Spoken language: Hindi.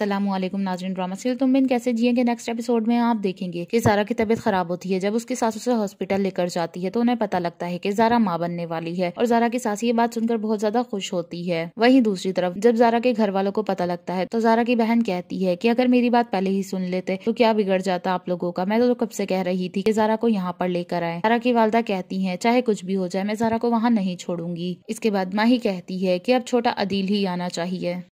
असलम नाजरीन ड्रामा सिल तुम बिन कैसे के नेक्स्ट एपिसोड में आप देखेंगे कि सारा की तबीयत खराब होती है जब उसकी सास उसे हॉस्पिटल लेकर जाती है तो उन्हें पता लगता है कि जारा माँ बनने वाली है और जारा की सास ये बात सुनकर बहुत ज्यादा खुश होती है वहीं दूसरी तरफ जब जारा के घर वालों को पता लगता है तो जारा की बहन कहती है की अगर मेरी बात पहले ही सुन लेते तो क्या बिगड़ जाता आप लोगों का मैं तो कब से कह रही थी की जारा को यहाँ पर लेकर आए जारा की वालदा कहती है चाहे कुछ भी हो जाए मैं जारा को वहाँ नहीं छोड़ूंगी इसके बाद माँ ही कहती है की अब छोटा अदील ही आना चाहिए